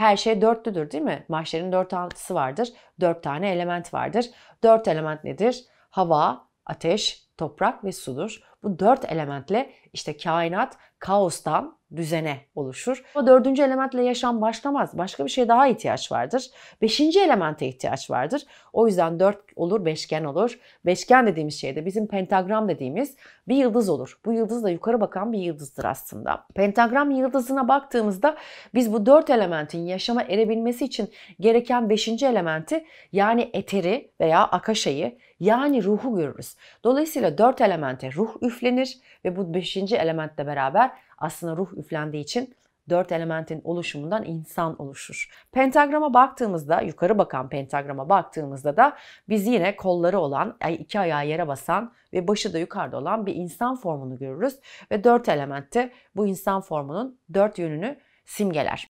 her şey dörtlüdür değil mi? Mahşerin dört antısı vardır. Dört tane element vardır. Dört element nedir? Hava, ateş, toprak ve sudur. Bu dört elementle işte kainat kaostan düzene oluşur. O dördüncü elementle yaşam başlamaz. Başka bir şeye daha ihtiyaç vardır. Beşinci elemente ihtiyaç vardır. O yüzden dört olur, beşgen olur. Beşgen dediğimiz şey de bizim pentagram dediğimiz bir yıldız olur. Bu yıldız da yukarı bakan bir yıldızdır aslında. Pentagram yıldızına baktığımızda biz bu dört elementin yaşama erebilmesi için gereken beşinci elementi yani eteri veya akaşayı yani ruhu görürüz. Dolayısıyla dört elemente ruh, üflenir ve bu beşinci elementle beraber aslında ruh üflendiği için dört elementin oluşumundan insan oluşur. Pentagrama baktığımızda, yukarı bakan pentagrama baktığımızda da biz yine kolları olan, iki ayağı yere basan ve başı da yukarıda olan bir insan formunu görürüz. Ve dört elementte bu insan formunun dört yönünü simgeler.